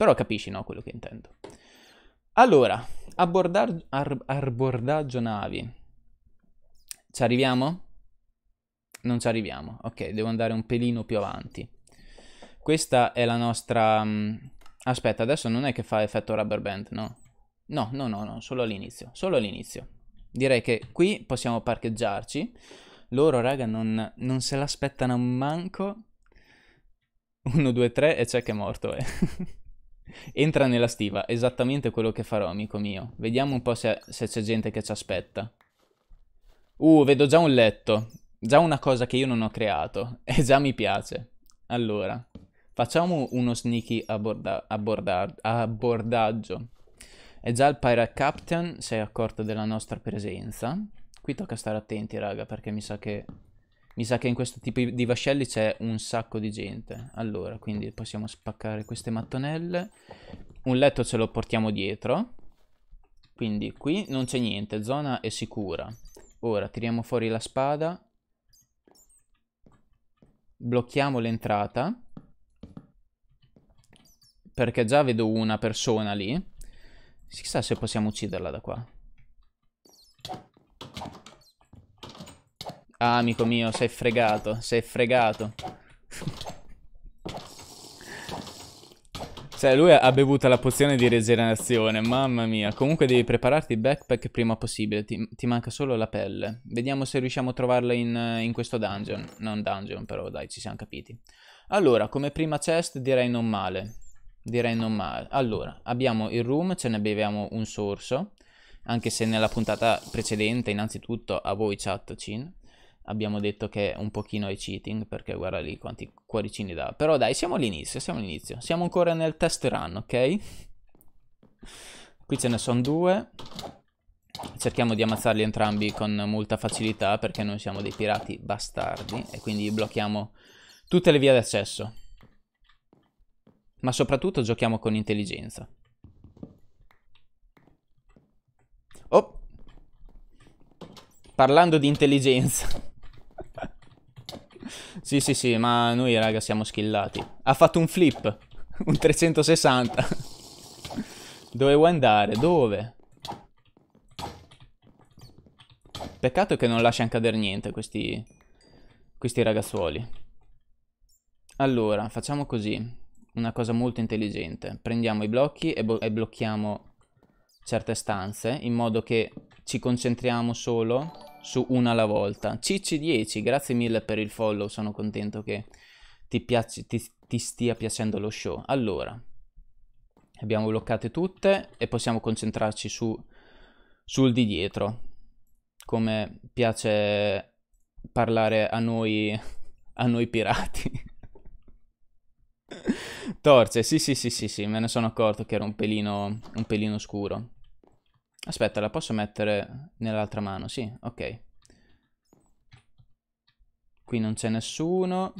Però capisci, no, quello che intendo. Allora, abbordar- ar- arbordaggio navi. Ci arriviamo? Non ci arriviamo. Ok, devo andare un pelino più avanti. Questa è la nostra... Mm, aspetta, adesso non è che fa effetto rubber band, no? No, no, no, no, solo all'inizio, solo all'inizio. Direi che qui possiamo parcheggiarci. Loro, raga, non, non se l'aspettano manco. Uno, due, tre e c'è che è morto, eh. Entra nella stiva, esattamente quello che farò, amico mio. Vediamo un po' se, se c'è gente che ci aspetta. Uh, vedo già un letto. Già una cosa che io non ho creato. E già mi piace. Allora, facciamo uno sneaky abborda abborda abbordaggio. E già il Pirate Captain si è accorto della nostra presenza. Qui tocca stare attenti, raga, perché mi sa che mi sa che in questo tipo di vascelli c'è un sacco di gente. Allora, quindi possiamo spaccare queste mattonelle. Un letto ce lo portiamo dietro. Quindi qui non c'è niente, zona è sicura. Ora tiriamo fuori la spada. Blocchiamo l'entrata. Perché già vedo una persona lì. Chissà se possiamo ucciderla da qua. Ah, amico mio, sei fregato, sei fregato. Cioè, lui ha bevuto la pozione di regenerazione, mamma mia. Comunque devi prepararti il backpack prima possibile, ti, ti manca solo la pelle. Vediamo se riusciamo a trovarla in, in, questo dungeon. Non dungeon, però dai, ci siamo capiti. Allora, come prima chest direi non male. Direi non male. Allora, abbiamo il room, ce ne beviamo un sorso. Anche se nella puntata precedente, innanzitutto, a voi chat, Cin abbiamo detto che un pochino è cheating perché guarda lì quanti cuoricini dà. Però dai, siamo all'inizio, siamo all'inizio. Siamo ancora nel test run, ok? Qui ce ne sono due. Cerchiamo di ammazzarli entrambi con molta facilità perché noi siamo dei pirati bastardi e quindi blocchiamo tutte le vie d'accesso. Ma soprattutto giochiamo con intelligenza. Oh! Parlando di intelligenza... Sì, sì, sì, ma noi, raga, siamo skillati. Ha fatto un flip. Un 360. Dovevo andare. Dove? Peccato che non lasciano cadere niente questi... Questi ragazzuoli. Allora, facciamo così. Una cosa molto intelligente. Prendiamo i blocchi e, e blocchiamo certe stanze in modo che ci concentriamo solo su una alla volta. cc 10 grazie mille per il follow, sono contento che ti, piaci, ti, ti stia piacendo lo show. Allora, abbiamo bloccate tutte e possiamo concentrarci su, sul di dietro. Come piace parlare a noi, a noi pirati. Torce, sì, sì, sì, sì, sì, me ne sono accorto che era un pelino, un pelino scuro. Aspetta, la posso mettere nell'altra mano? Sì, ok. Qui non c'è nessuno.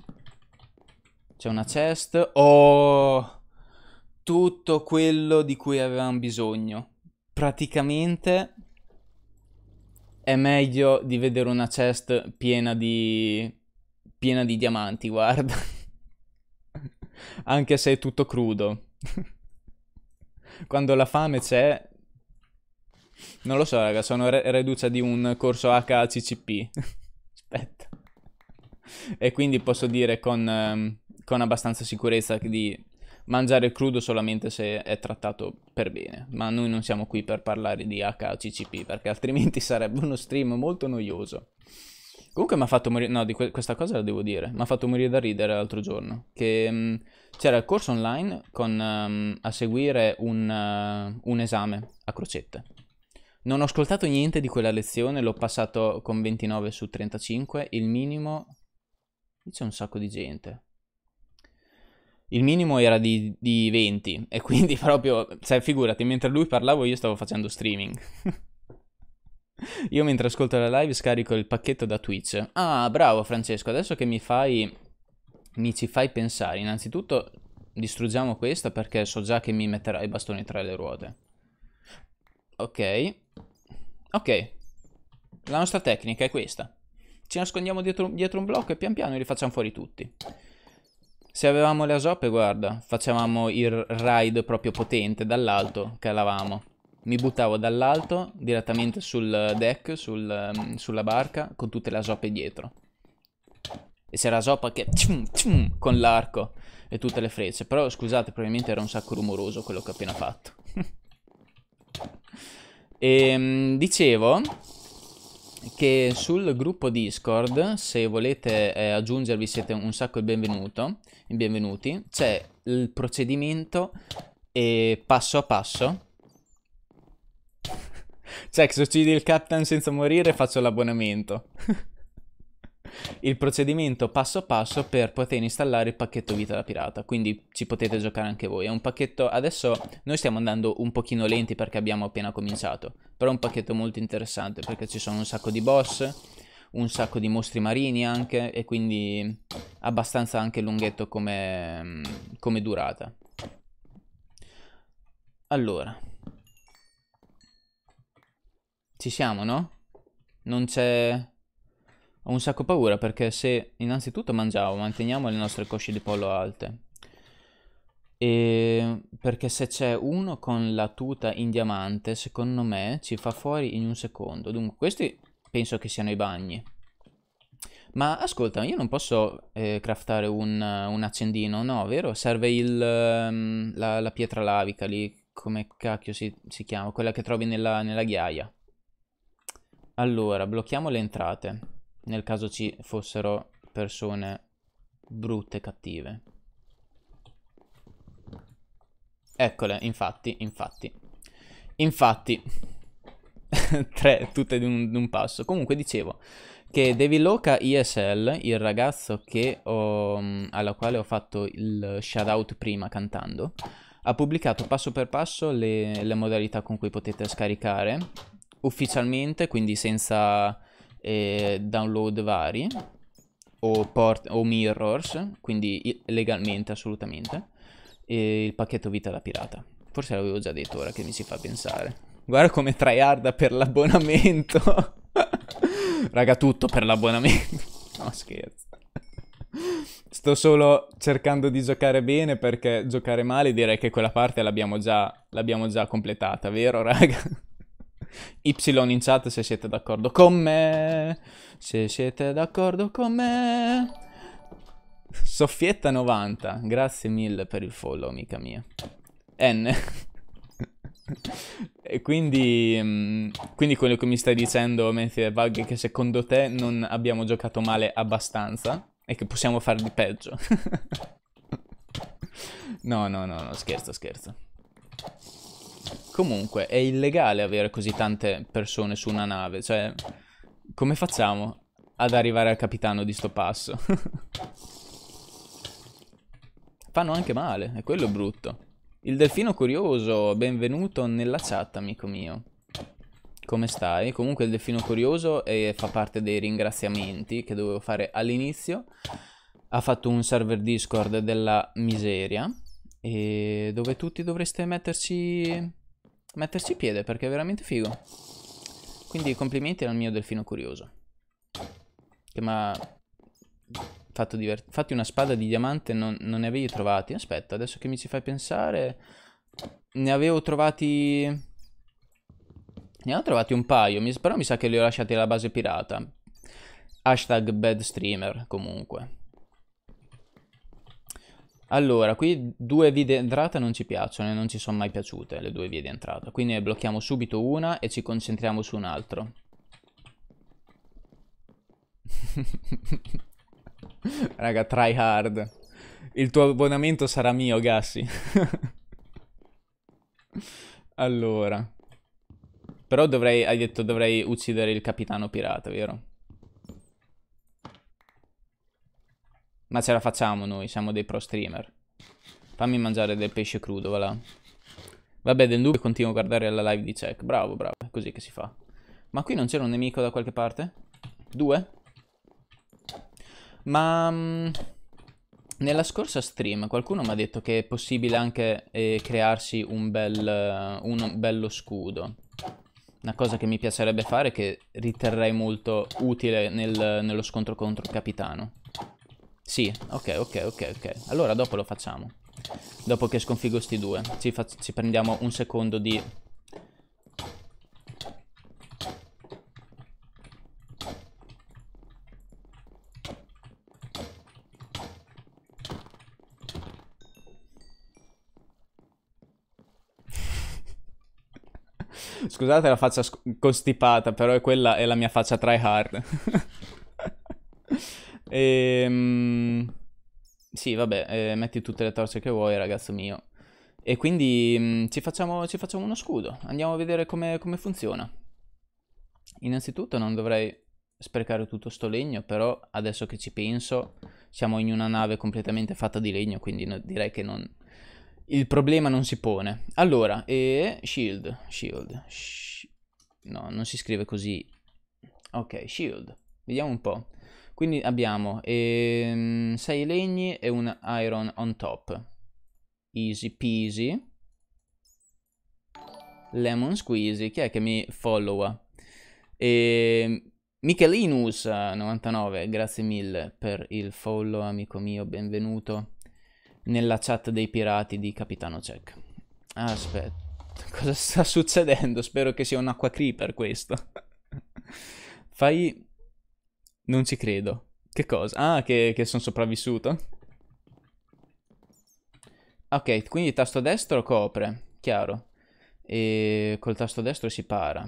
C'è una chest. Oh! Tutto quello di cui avevamo bisogno. Praticamente è meglio di vedere una chest piena di... piena di diamanti, guarda. Anche se è tutto crudo. Quando la fame c'è, non lo so, raga, sono re- reduce di un corso HACCP. Aspetta. E quindi posso dire con, ehm, con abbastanza sicurezza di mangiare crudo solamente se è trattato per bene. Ma noi non siamo qui per parlare di HACCP, perché altrimenti sarebbe uno stream molto noioso. Comunque mi ha fatto morire, no, di que- questa cosa la devo dire, mi ha fatto morire da ridere l'altro giorno, che um, c'era il corso online con um, a seguire un, uh, un esame a crocette. Non ho ascoltato niente di quella lezione, l'ho passato con 29 su 35, il minimo... Qui c'è un sacco di gente. Il minimo era di, di 20 e quindi proprio... Cioè, figurati, mentre lui parlava io stavo facendo streaming. io mentre ascolto la live scarico il pacchetto da Twitch. Ah, bravo Francesco, adesso che mi fai... mi ci fai pensare. Innanzitutto distruggiamo questa perché so già che mi metterai i bastoni tra le ruote. Ok, Ok. La nostra tecnica è questa. Ci nascondiamo dietro, dietro un blocco e pian piano li facciamo fuori tutti. Se avevamo le asoppe, guarda, facevamo il raid proprio potente dall'alto, calavamo. Mi buttavo dall'alto direttamente sul deck, sul, sulla barca, con tutte le asoppe dietro. E c'era Asopa che... con l'arco e tutte le frecce. Però, scusate, probabilmente era un sacco rumoroso quello che ho appena fatto. E, ehm, dicevo che sul gruppo Discord, se volete eh, aggiungervi, siete un sacco il benvenuto, il benvenuti, c'è il procedimento e passo a passo. Cioè, se uccidi il captain senza morire faccio l'abbonamento. il procedimento passo passo per poter installare il pacchetto vita da pirata, quindi ci potete giocare anche voi. È un pacchetto, adesso noi stiamo andando un pochino lenti perché abbiamo appena cominciato, però è un pacchetto molto interessante perché ci sono un sacco di boss, un sacco di mostri marini anche e quindi abbastanza anche lunghetto come, come durata. Allora, ci siamo, no? Non c'è... Ho un sacco paura perché se innanzitutto mangiamo, manteniamo le nostre cosce di pollo alte. E perché se c'è uno con la tuta in diamante, secondo me ci fa fuori in un secondo. Dunque, questi penso che siano i bagni. Ma ascolta, io non posso eh, craftare un, un, accendino, no, vero? Serve il, ehm, la, la, pietra lavica lì, come cacchio si, si chiama, quella che trovi nella, nella ghiaia. Allora, blocchiamo le entrate nel caso ci fossero persone brutte, cattive. Eccole, infatti, infatti. Infatti, tre, tutte di un, di un, passo. Comunque dicevo che David Loca il ragazzo che ho, alla quale ho fatto il shoutout prima cantando, ha pubblicato passo per passo le, le modalità con cui potete scaricare ufficialmente, quindi senza eh, download vari o, port- o mirrors, quindi legalmente assolutamente, e il pacchetto vita da pirata. Forse l'avevo già detto ora che mi si fa pensare. Guarda come tryharda per l'abbonamento. Raga, tutto per l'abbonamento. No, scherzo. Sto solo cercando di giocare bene perché giocare male direi che quella parte l'abbiamo già, l'abbiamo già completata, vero raga? Y in chat se siete d'accordo con me. Se siete d'accordo con me. Soffietta90, grazie mille per il follow, amica mia. N. e quindi, mm, quindi quello che mi stai dicendo, Mentre Vag, che secondo te non abbiamo giocato male abbastanza e che possiamo far di peggio. no, no, no, no, scherzo, scherzo. Comunque, è illegale avere così tante persone su una nave, cioè... Come facciamo ad arrivare al capitano di sto passo? Fanno anche male, e quello è brutto. Il delfino curioso, benvenuto nella chat, amico mio. Come stai? Comunque il delfino curioso eh, fa parte dei ringraziamenti che dovevo fare all'inizio. Ha fatto un server Discord della miseria. E dove tutti dovreste metterci metterci piede perché è veramente figo. Quindi complimenti al mio delfino curioso. Che mi ha fatto divertire. Fatti una spada di diamante non, non ne avevi trovati. Aspetta, adesso che mi ci fai pensare... Ne avevo trovati... Ne ho trovati un paio, però mi sa che li ho lasciati alla base pirata. Hashtag bad streamer comunque. Allora, qui due vie di entrata non ci piacciono e non ci sono mai piaciute le due vie di entrata. Quindi ne blocchiamo subito una e ci concentriamo su un altro. Raga, try hard. Il tuo abbonamento sarà mio, Gassi. allora. Però dovrei, hai detto dovrei uccidere il capitano pirata, vero? Ma ce la facciamo noi, siamo dei pro streamer. Fammi mangiare del pesce crudo, va là. Vabbè, del dubbio continuo a guardare la live di check. Bravo, bravo, è così che si fa. Ma qui non c'era un nemico da qualche parte? Due? Ma... Mm, nella scorsa stream qualcuno mi ha detto che è possibile anche eh, crearsi un, bel, eh, un bello scudo. Una cosa che mi piacerebbe fare che riterrei molto utile nel, nello scontro contro il capitano. Sì, ok, ok, ok, ok. Allora dopo lo facciamo. Dopo che sconfigo sti due. Ci, ci prendiamo un secondo di... Scusate la faccia costipata, però quella è la mia faccia try hard. Ehm... Sì, vabbè, eh, metti tutte le torce che vuoi, ragazzo mio. E quindi mh, mm, ci, facciamo, ci, facciamo, uno scudo. Andiamo a vedere come, come funziona. Innanzitutto non dovrei sprecare tutto sto legno, però adesso che ci penso, siamo in una nave completamente fatta di legno, quindi no, direi che non... Il problema non si pone. Allora, e... Shield. Shield. Sh... No, non si scrive così. Ok, shield. Vediamo un po'. Quindi abbiamo 6 ehm, legni e un iron on top. Easy peasy. Lemon squeezy. Chi è che mi followa? E... Ehm, Michelinus99, grazie mille per il follow, amico mio, benvenuto nella chat dei pirati di Capitano Jack. Aspetta, cosa sta succedendo? Spero che sia un acqua creeper questo. Fai non ci credo. Che cosa? Ah, che, che sono sopravvissuto. Ok, quindi il tasto destro copre, chiaro. E col tasto destro si para.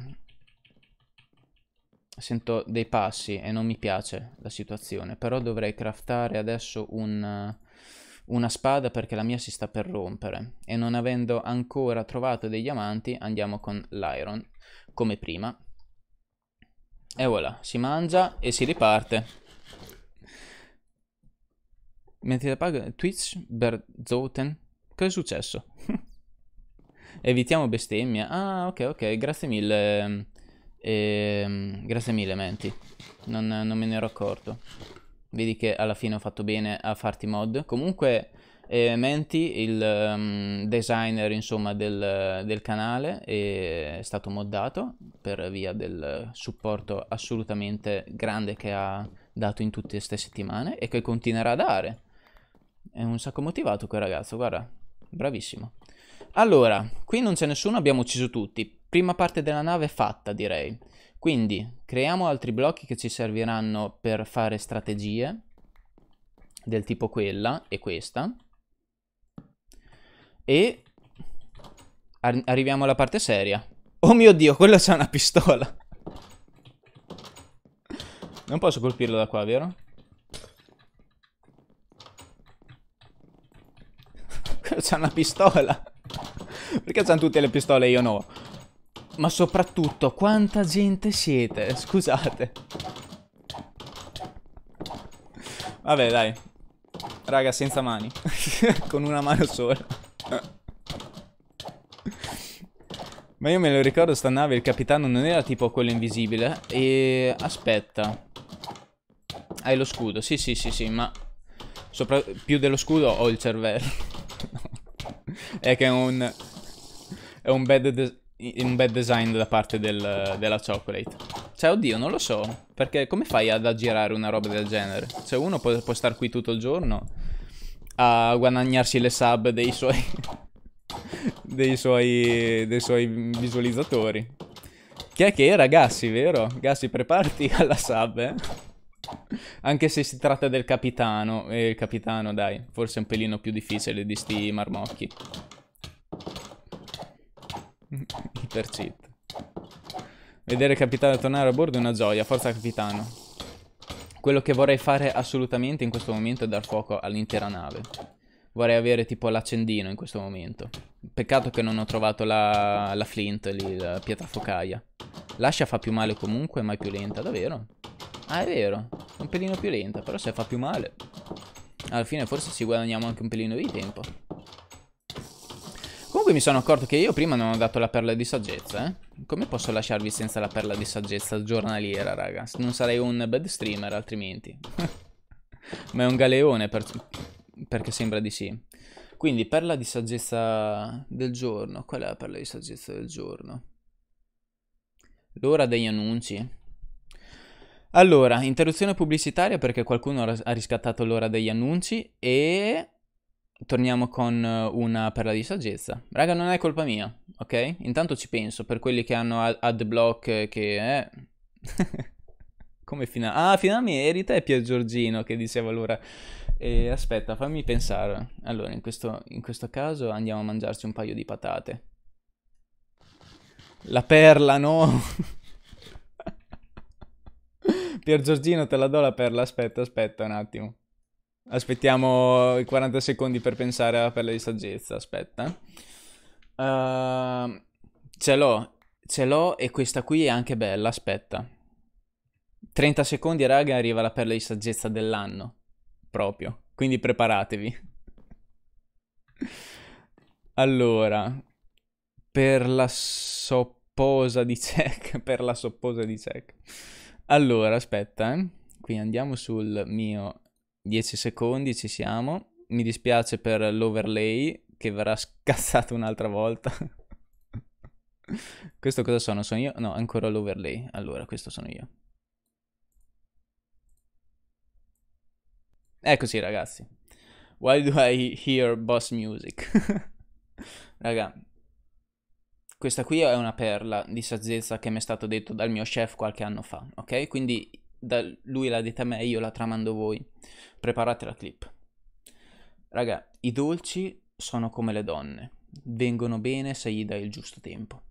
Sento dei passi e non mi piace la situazione. Però dovrei craftare adesso un, una spada perché la mia si sta per rompere. E non avendo ancora trovato dei diamanti, andiamo con l'iron, come prima. E voilà, si mangia e si riparte. Mentre la paga Twitch Berzoten. Cosa è successo? Evitiamo bestemmia. Ah, ok, ok, grazie mille. Ehm, grazie mille, Menti. Non, non me ne ero accorto. Vedi che alla fine ho fatto bene a farti mod. Comunque, eh, Menti, il um, designer insomma, del, del, canale, è stato moddato per via del supporto assolutamente grande che ha dato in tutte queste settimane e che continuerà a dare. È un sacco motivato quel ragazzo, guarda, bravissimo. Allora, qui non c'è nessuno, abbiamo ucciso tutti. Prima parte della nave fatta, direi. Quindi, creiamo altri blocchi che ci serviranno per fare strategie del tipo quella e questa. E ar arriviamo alla parte seria. Oh mio Dio, quello c'ha una pistola. Non posso colpirlo da qua, vero? c'ha una pistola. Perché c'hanno tutte le pistole e io no? Ma soprattutto, quanta gente siete? Scusate. Vabbè, dai. Raga, senza mani. Con una mano sola. Ma io me lo ricordo sta nave, il capitano non era tipo quello invisibile. E... aspetta. Hai lo scudo, sì sì sì sì, ma... Sopra... Più dello scudo ho il cervello. è che è un... È un bad, de... un bad design da parte del... della chocolate. Cioè, oddio, non lo so. Perché come fai ad aggirare una roba del genere? Cioè, uno può, può star qui tutto il giorno a guadagnarsi le sub dei suoi, dei suoi, dei suoi visualizzatori. Che è che era Gassi vero? Gassi, preparati alla sub, eh? Anche se si tratta del capitano, e eh, il capitano dai, forse è un pelino più difficile di sti marmocchi. Iper vedere il capitano tornare a bordo è una gioia, forza capitano. Quello che vorrei fare assolutamente in questo momento è dar fuoco all'intera nave. Vorrei avere tipo l'accendino in questo momento. Peccato che non ho trovato la, la flint lì, la pietra focaia. L'ascia fa più male comunque, ma è più lenta, davvero? Ah, è vero. È un pelino più lenta, però se fa più male... Alla fine forse ci guadagniamo anche un pelino di tempo. Comunque mi sono accorto che io prima non ho dato la perla di saggezza, eh. Come posso lasciarvi senza la perla di saggezza giornaliera, raga? Non sarei un bad streamer, altrimenti. Ma è un galeone, per... perché sembra di sì. Quindi, perla di saggezza del giorno. Qual è la perla di saggezza del giorno? L'ora degli annunci. Allora, interruzione pubblicitaria perché qualcuno ha riscattato l'ora degli annunci e torniamo con eh, una perla di saggezza. Raga, non è colpa mia, ok? Intanto ci penso per quelli che hanno ad block eh, che è... Eh. Come fino a... Ah, fino a merita è Pier Giorgino che diceva allora... E aspetta, fammi pensare. Allora, in questo, in questo caso andiamo a mangiarci un paio di patate. La perla, no? Pier Giorgino te la do la perla, aspetta, aspetta un attimo. Aspettiamo i 40 secondi per pensare alla perla di saggezza, aspetta. Uh, ce l'ho, ce l'ho e questa qui è anche bella, aspetta. 30 secondi, raga, arriva la perla di saggezza dell'anno. Proprio. Quindi preparatevi. Allora, per la sopposa di check, per la sopposa di check. Allora, aspetta, eh. Qui andiamo sul mio 10 secondi, ci siamo. Mi dispiace per l'overlay che verrà scassato un'altra volta. questo cosa sono? Sono io? No, ancora l'overlay. Allora, questo sono io. Eccoci ragazzi. Why do I hear boss music? Raga, questa qui è una perla di saggezza che mi è stato detto dal mio chef qualche anno fa, ok? Quindi da lui l'ha detta me, io la tramando voi. Preparate la clip. Raga, i dolci sono come le donne. Vengono bene se gli dai il giusto tempo.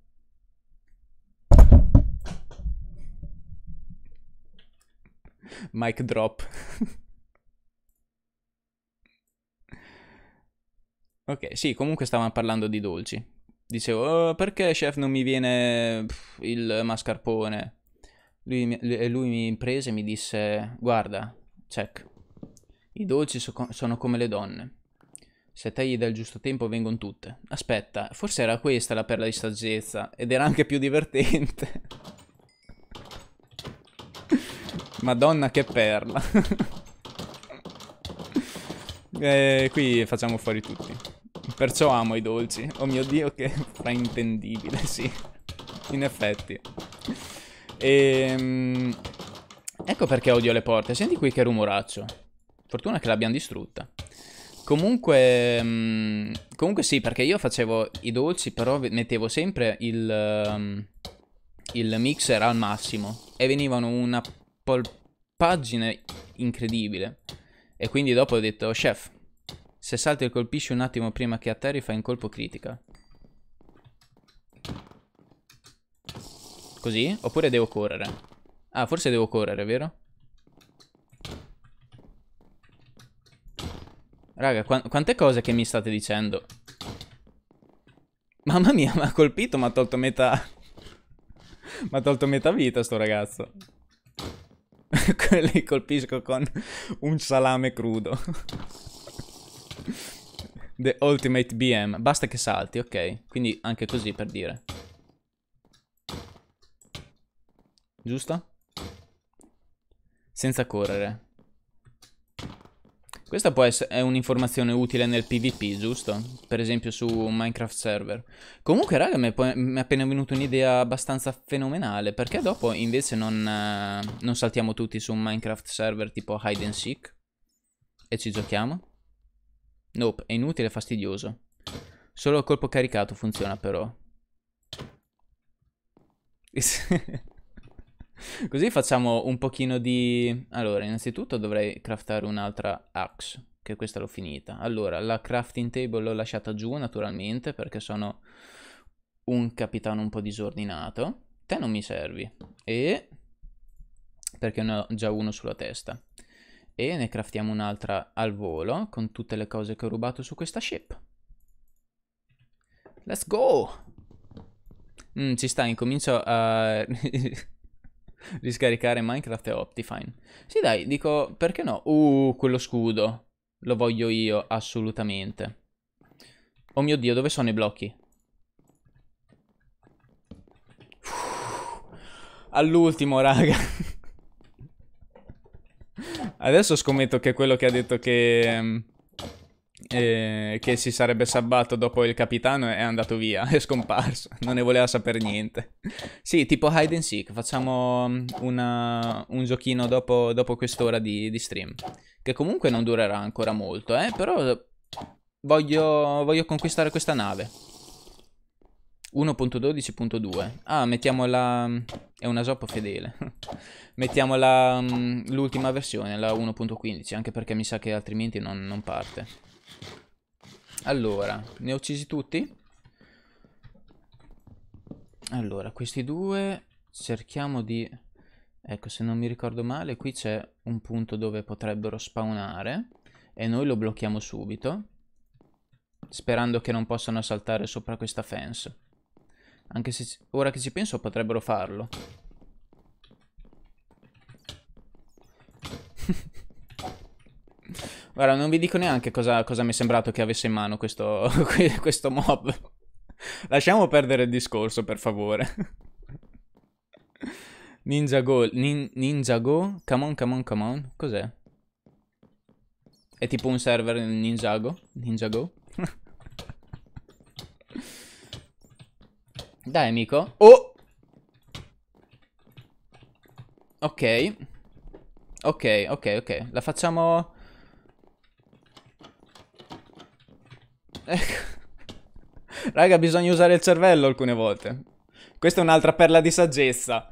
Mic drop. ok, sì, comunque stavamo parlando di dolci. Dicevo, oh, perché chef non mi viene il mascarpone? Lui, mi, lui mi prese e mi disse, guarda, check, i dolci so, sono come le donne. Se tagli gli giusto tempo vengono tutte. Aspetta, forse era questa la perla di saggezza ed era anche più divertente. Madonna che perla. e qui facciamo fuori tutti. Perciò amo i dolci. Oh mio dio che fraintendibile, sì. In effetti. E... Ehm, ecco perché odio le porte. Senti qui che rumoraccio. Fortuna che l'abbiamo distrutta. Comunque, mh, ehm, comunque sì, perché io facevo i dolci, però mettevo sempre il, um, il mixer al massimo e venivano una polpaggine incredibile. E quindi dopo ho detto, chef, se salti e colpisci un attimo prima che atterri fai un colpo critica. Così? Oppure devo correre? Ah, forse devo correre, vero? Raga, qu quante cose che mi state dicendo? Mamma mia, mi ha colpito, mi ha tolto metà... mi ha tolto metà vita sto ragazzo. Le colpisco con un salame crudo. The Ultimate BM. Basta che salti, ok. Quindi anche così per dire. Giusto? Senza correre. Questa può essere un'informazione utile nel PvP, giusto? Per esempio su Minecraft server. Comunque, raga, mi è, appena venuta un'idea abbastanza fenomenale. Perché dopo invece non, eh, non saltiamo tutti su un Minecraft server tipo hide and seek? E ci giochiamo? Nope, è inutile e fastidioso. Solo a colpo caricato funziona però. Così facciamo un pochino di... Allora, innanzitutto dovrei craftare un'altra axe, che questa l'ho finita. Allora, la crafting table l'ho lasciata giù naturalmente perché sono un capitano un po' disordinato. Te non mi servi. E... perché ne ho già uno sulla testa. E ne craftiamo un'altra al volo con tutte le cose che ho rubato su questa ship. Let's go! Mm, ci sta, incomincio a... Riscaricare Minecraft e Optifine. Sì dai, dico, perché no? Uh, quello scudo. Lo voglio io, assolutamente. Oh mio Dio, dove sono i blocchi? All'ultimo, raga. Adesso scommetto che quello che ha detto che... Ehm, eh, che si sarebbe sabbato dopo il capitano è andato via, è scomparso, non ne voleva sapere niente. Sì, tipo hide and seek, facciamo mm, una, un giochino dopo, dopo quest'ora di, di, stream, che comunque non durerà ancora molto, eh, però voglio, voglio conquistare questa nave. 1.12.2 Ah, mettiamo la... Mm, è una zoppo fedele Mettiamo mm, l'ultima versione, la 1.15 Anche perché mi sa che altrimenti non, non parte allora, ne ho uccisi tutti? Allora, questi due cerchiamo di... Ecco, se non mi ricordo male, qui c'è un punto dove potrebbero spawnare e noi lo blocchiamo subito, sperando che non possano saltare sopra questa fence. Anche se ora che ci penso potrebbero farlo. Ok. Guarda, non vi dico neanche cosa, cosa mi è sembrato che avesse in mano questo, questo mob. Lasciamo perdere il discorso, per favore. Ninja Go, nin, Ninja Go, come on, come on, come on, cos'è? È tipo un server Ninja Go? Ninja Go? Dai, amico. Oh! Ok. Ok, ok, ok. La facciamo... Ecco. Raga, bisogna usare il cervello alcune volte. Questa è un'altra perla di saggezza.